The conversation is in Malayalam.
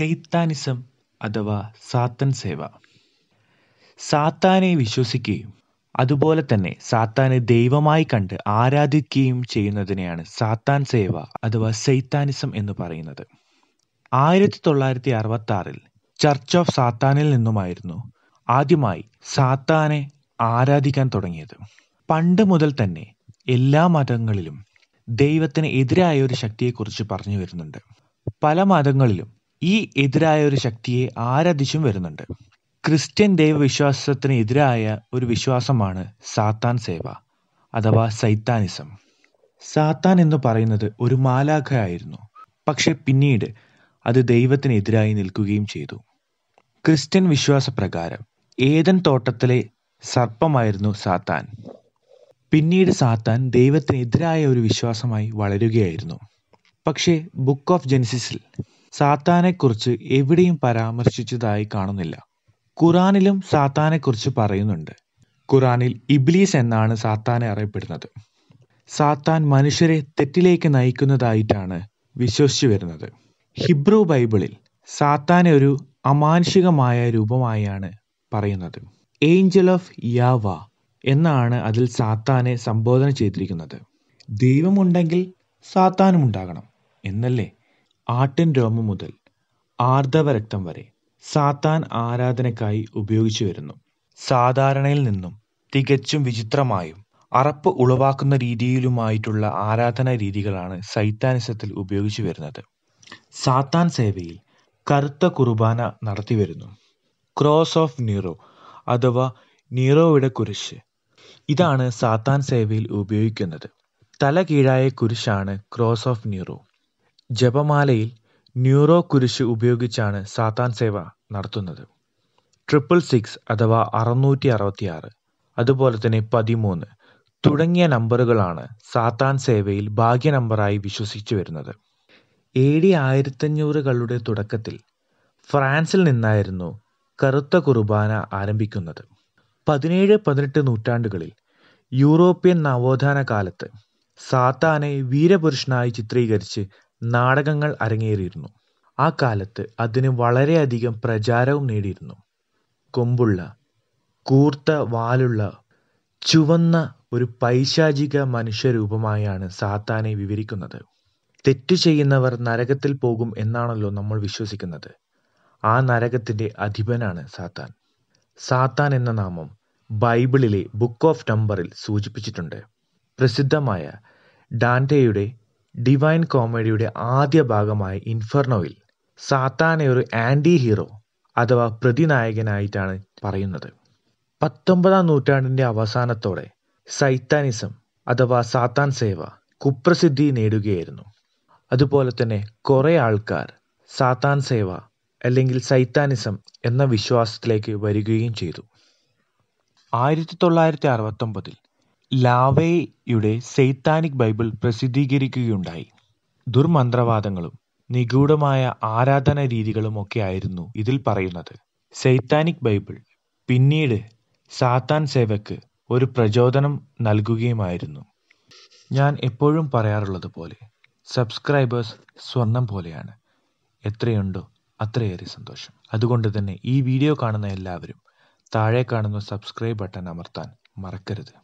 ഷെയ്ത്താനിസം അഥവാ സാത്തൻ സേവ സാത്താനെ വിശ്വസിക്കുകയും അതുപോലെ തന്നെ സാത്താനെ ദൈവമായി കണ്ട് ആരാധിക്കുകയും ചെയ്യുന്നതിനെയാണ് സാത്താൻ സേവ അഥവാ സെയ്ത്താനിസം എന്ന് പറയുന്നത് ആയിരത്തി തൊള്ളായിരത്തി അറുപത്തി ആറിൽ ചർച്ച് ഓഫ് സാത്താനിൽ നിന്നുമായിരുന്നു ആദ്യമായി സാത്താനെ ആരാധിക്കാൻ തുടങ്ങിയത് പണ്ട് മുതൽ തന്നെ എല്ലാ മതങ്ങളിലും ദൈവത്തിന് എതിരായ ഒരു ശക്തിയെക്കുറിച്ച് പറഞ്ഞു വരുന്നുണ്ട് പല മതങ്ങളിലും ഈ എതിരായ ഒരു ശക്തിയെ ആരാധിച്ചും വരുന്നുണ്ട് ക്രിസ്ത്യൻ ദൈവവിശ്വാസത്തിന് എതിരായ ഒരു വിശ്വാസമാണ് സാത്താൻ സേവ അഥവാ സൈത്താനിസം സാത്താൻ എന്ന് പറയുന്നത് ഒരു മാലാഖയായിരുന്നു പക്ഷെ പിന്നീട് അത് ദൈവത്തിനെതിരായി നിൽക്കുകയും ചെയ്തു ക്രിസ്ത്യൻ വിശ്വാസപ്രകാരം ഏതൻ തോട്ടത്തിലെ സർപ്പമായിരുന്നു സാത്താൻ പിന്നീട് സാത്താൻ ദൈവത്തിനെതിരായ ഒരു വിശ്വാസമായി വളരുകയായിരുന്നു പക്ഷേ ബുക്ക് ഓഫ് ജെൻസിസിൽ സാത്താനെക്കുറിച്ച് എവിടെയും പരാമർശിച്ചതായി കാണുന്നില്ല ഖുറാനിലും സാത്താനെക്കുറിച്ച് പറയുന്നുണ്ട് ഖുറാനിൽ ഇബ്ലീസ് എന്നാണ് സാത്താനെ അറിയപ്പെടുന്നത് സാത്താൻ മനുഷ്യരെ തെറ്റിലേക്ക് നയിക്കുന്നതായിട്ടാണ് വിശ്വസിച്ചു വരുന്നത് ഹിബ്രു ബൈബിളിൽ സാത്താനെ ഒരു അമാനുഷികമായ രൂപമായാണ് പറയുന്നത് ഏഞ്ചൽ ഓഫ് യാവ എന്നാണ് അതിൽ സാത്താനെ സംബോധന ചെയ്തിരിക്കുന്നത് ദൈവമുണ്ടെങ്കിൽ സാത്താനും ഉണ്ടാകണം എന്നല്ലേ ആട്ടിൻ രോമം മുതൽ ആർദ്ദവരക്തം വരെ സാത്താൻ ആരാധനയ്ക്കായി വരുന്നു സാധാരണയിൽ നിന്നും തികച്ചും വിചിത്രമായും അറപ്പ് ഉളവാക്കുന്ന രീതിയിലുമായിട്ടുള്ള ആരാധന രീതികളാണ് സൈത്താനിസത്തിൽ ഉപയോഗിച്ചു വരുന്നത് സാത്താൻ സേവയിൽ കറുത്ത കുർബാന നടത്തി വരുന്നു ക്രോസ് ഓഫ് നീറോ അഥവാ നീറോയുടെ കുരിശ് ഇതാണ് സാത്താൻ സേവയിൽ ഉപയോഗിക്കുന്നത് തല കീഴായ കുരിശാണ് ക്രോസ് ഓഫ് നീറോ ജപമാലയിൽ ന്യൂറോ കുരിശ് ഉപയോഗിച്ചാണ് സാത്താൻ സേവ നടത്തുന്നത് ട്രിപ്പിൾ സിക്സ് അഥവാ അറുന്നൂറ്റി അറുപത്തിയാറ് അതുപോലെ തന്നെ പതിമൂന്ന് തുടങ്ങിയ നമ്പറുകളാണ് സാത്താൻ സേവയിൽ ഭാഗ്യ നമ്പറായി വിശ്വസിച്ചു വരുന്നത് ഏ ഡി ആയിരത്തഞ്ഞൂറുകളുടെ തുടക്കത്തിൽ ഫ്രാൻസിൽ നിന്നായിരുന്നു കറുത്ത കുർബാന ആരംഭിക്കുന്നത് പതിനേഴ് പതിനെട്ട് നൂറ്റാണ്ടുകളിൽ യൂറോപ്യൻ നവോത്ഥാന കാലത്ത് സാത്താനെ വീരപുരുഷനായി ചിത്രീകരിച്ച് നാടകങ്ങൾ അരങ്ങേറിയിരുന്നു ആ കാലത്ത് അതിന് വളരെയധികം പ്രചാരവും നേടിയിരുന്നു കൊമ്പുള്ള കൂർത്ത വാലുള്ള ചുവന്ന ഒരു പൈശാചിക മനുഷ്യരൂപമായാണ് സാത്താനെ വിവരിക്കുന്നത് തെറ്റു ചെയ്യുന്നവർ നരകത്തിൽ പോകും എന്നാണല്ലോ നമ്മൾ വിശ്വസിക്കുന്നത് ആ നരകത്തിന്റെ അധിപനാണ് സാത്താൻ സാത്താൻ എന്ന നാമം ബൈബിളിലെ ബുക്ക് ഓഫ് നമ്പറിൽ സൂചിപ്പിച്ചിട്ടുണ്ട് പ്രസിദ്ധമായ ഡാൻഡയുടെ ഡിവൈൻ കോമഡിയുടെ ആദ്യ ഭാഗമായ ഇൻഫെർനോയിൽ സാത്താനെ ഒരു ആൻറ്റി ഹീറോ അഥവാ പ്രതിനായകനായിട്ടാണ് പറയുന്നത് പത്തൊമ്പതാം നൂറ്റാണ്ടിൻ്റെ അവസാനത്തോടെ സൈത്താനിസം അഥവാ സാത്താൻ സേവ കുപ്രസിദ്ധി നേടുകയായിരുന്നു അതുപോലെ തന്നെ കുറേ ആൾക്കാർ സാത്താൻ സേവ അല്ലെങ്കിൽ സൈത്താനിസം എന്ന വിശ്വാസത്തിലേക്ക് വരികയും ചെയ്തു ആയിരത്തി തൊള്ളായിരത്തി അറുപത്തൊമ്പതിൽ ലാവേയുടെ സൈത്താനിക് ബൈബിൾ പ്രസിദ്ധീകരിക്കുകയുണ്ടായി. ദുർമന്ത്രവാദങ്ങളും നിഗൂഢമായ ആരാധന ഒക്കെ ആയിരുന്നു ഇതിൽ പറയുന്നത്. സൈത്താനിക് ബൈബിൾ പിന്നീട് സാത്താൻ സേവയ്ക്ക് ഒരു പ്രചോദനം നൽകുകയുമായിരുന്നു. ഞാൻ എപ്പോഴും പറയാറുള്ളതുപോലെ സബ്സ്ക്രൈബേഴ്സ് സ്വർണം പോലെയാണ്. എത്രയുണ്ടോ അത്രയേറെ സന്തോഷം. അതുകൊണ്ട് തന്നെ ഈ വീഡിയോ കാണുന്ന എല്ലാവരും കാണുന്ന സബ്സ്ക്രൈബ് ബട്ടൺ അമർത്താൻ മറക്കരുത്.